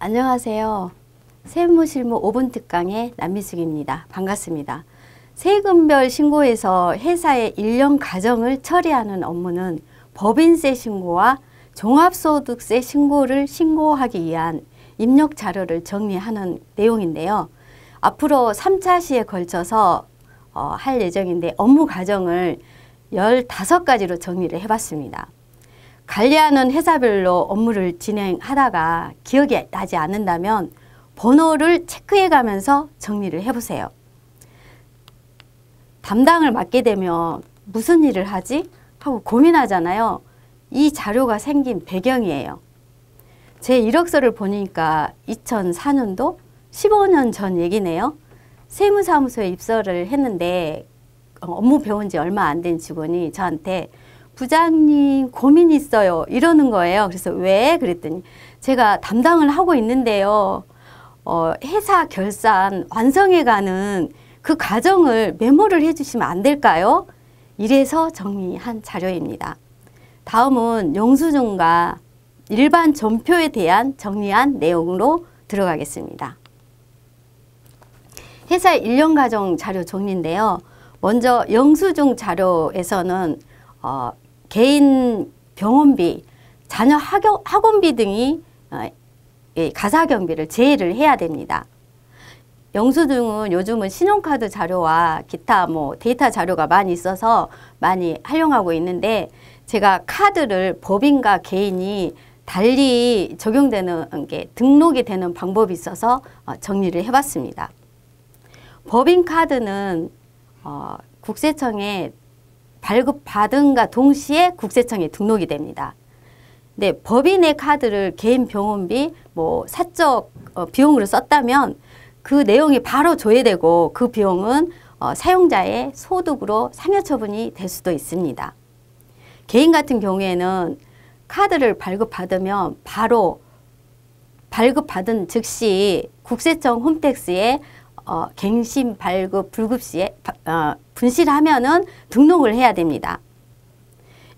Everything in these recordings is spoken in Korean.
안녕하세요. 세무실무 5분 특강의 남미숙입니다. 반갑습니다. 세금별 신고에서 회사의 일년 가정을 처리하는 업무는 법인세 신고와 종합소득세 신고를 신고하기 위한 입력 자료를 정리하는 내용인데요. 앞으로 3차 시에 걸쳐서 어, 할 예정인데 업무 과정을 15가지로 정리를 해봤습니다. 관리하는 회사별로 업무를 진행하다가 기억이 나지 않는다면 번호를 체크해 가면서 정리를 해보세요. 담당을 맡게 되면 무슨 일을 하지? 하고 고민하잖아요. 이 자료가 생긴 배경이에요. 제 이력서를 보니까 2004년도 15년 전 얘기네요. 세무사무소에 입사를 했는데 업무 배운 지 얼마 안 된 직원이 저한테 부장님 고민이 있어요. 이러는 거예요. 그래서 왜? 그랬더니 제가 담당을 하고 있는데요. 어, 회사 결산 완성해가는 그 과정을 메모를 해주시면 안 될까요? 이래서 정리한 자료입니다. 다음은 영수증과 일반 전표에 대한 정리한 내용으로 들어가겠습니다. 회사 1년 과정 자료 정리인데요. 먼저 영수증 자료에서는 어, 개인 병원비, 자녀 학교, 학원비 등이 어, 예, 가사경비를 제외를 해야 됩니다. 영수증은 요즘은 신용카드 자료와 기타 뭐 데이터 자료가 많이 있어서 많이 활용하고 있는데 제가 카드를 법인과 개인이 달리 적용되는 게 등록이 되는 방법이 있어서 어, 정리를 해봤습니다. 법인 카드는 어, 국세청에 발급받은과 동시에 국세청에 등록이 됩니다. 네, 법인의 카드를 개인 병원비, 뭐 사적 어, 비용으로 썼다면 그 내용이 바로 조회되고 그 비용은 어, 사용자의 소득으로 상여 처분이 될 수도 있습니다. 개인 같은 경우에는 카드를 발급받으면 바로 발급받은 즉시 국세청 홈택스에 어, 갱신 발급 불급 시에 어, 분실하면은 등록을 해야 됩니다.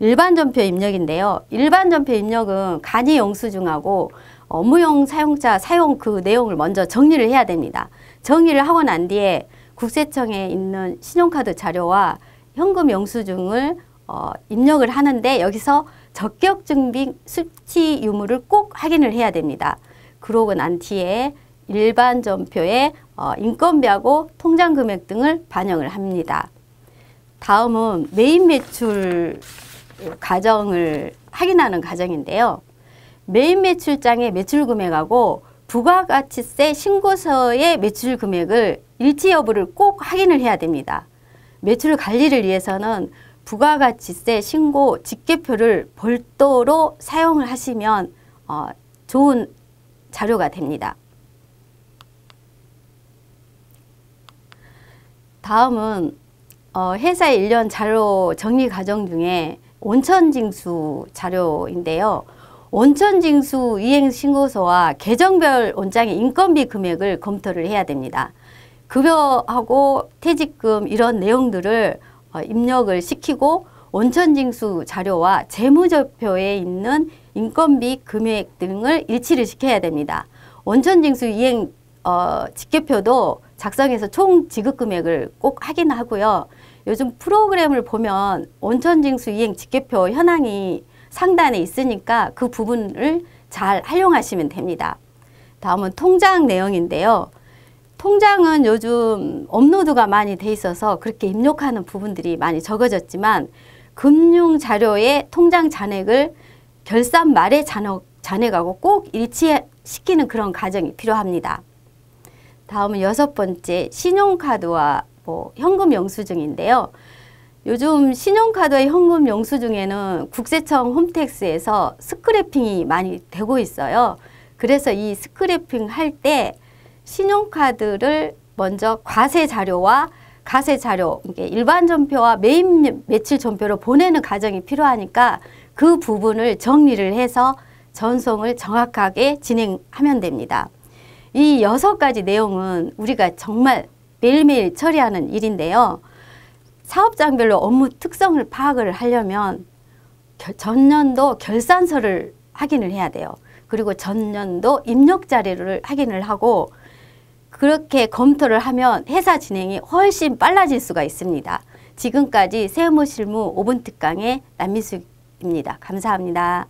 일반 전표 입력인데요. 일반 전표 입력은 간이 영수증하고 업무용 사용자 사용 그 내용을 먼저 정리를 해야 됩니다. 정리를 하고 난 뒤에 국세청에 있는 신용카드 자료와 현금 영수증을 어, 입력을 하는데 여기서 적격 증빙 수치 유무를 꼭 확인을 해야 됩니다. 그러고 난 뒤에 일반 전표에 어, 인건비하고 통장 금액 등을 반영을 합니다. 다음은 메인 매출 가정을 확인하는 과정인데요. 메인 매출장의 매출 금액하고 부가가치세 신고서의 매출 금액을 일치 여부를 꼭 확인을 해야 됩니다. 매출 관리를 위해서는 부가가치세 신고 집계표를 별도로 사용을 하시면 어, 좋은 자료가 됩니다. 다음은 어, 회사의 일년 자료 정리 과정 중에 온천징수 자료인데요. 온천징수 이행신고서와 계정별 원장의 인건비 금액을 검토를 해야 됩니다. 급여하고 퇴직금 이런 내용들을 어, 입력을 시키고 온천징수 자료와 재무제표에 있는 인건비 금액 등을 일치를 시켜야 됩니다. 온천징수 이행 어, 집계표도 작성해서 총 지급 금액을 꼭 확인하고요. 요즘 프로그램을 보면 온천징수 이행 직계표 현황이 상단에 있으니까 그 부분을 잘 활용하시면 됩니다. 다음은 통장 내용인데요. 통장은 요즘 업로드가 많이 돼 있어서 그렇게 입력하는 부분들이 많이 적어졌지만 금융 자료에 통장 잔액을 결산 말의 잔액하고 꼭 일치시키는 그런 과정이 필요합니다. 다음은 여섯 번째 신용카드와 뭐 현금 영수증인데요. 요즘 신용카드와 현금 영수증에는 국세청 홈택스에서 스크래핑이 많이 되고 있어요. 그래서 이 스크래핑 할 때 신용카드를 먼저 과세 자료와 가세 자료, 일반 전표와 매입 며칠 전표로 보내는 과정이 필요하니까 그 부분을 정리를 해서 전송을 정확하게 진행하면 됩니다. 이 여섯 가지 내용은 우리가 정말 매일매일 처리하는 일인데요. 사업장별로 업무 특성을 파악을 하려면 전년도 결산서를 확인을 해야 돼요. 그리고 전년도 입력 자료를 확인을 하고 그렇게 검토를 하면 회사 진행이 훨씬 빨라질 수가 있습니다. 지금까지 세무실무 5분 특강의 남미숙입니다. 감사합니다.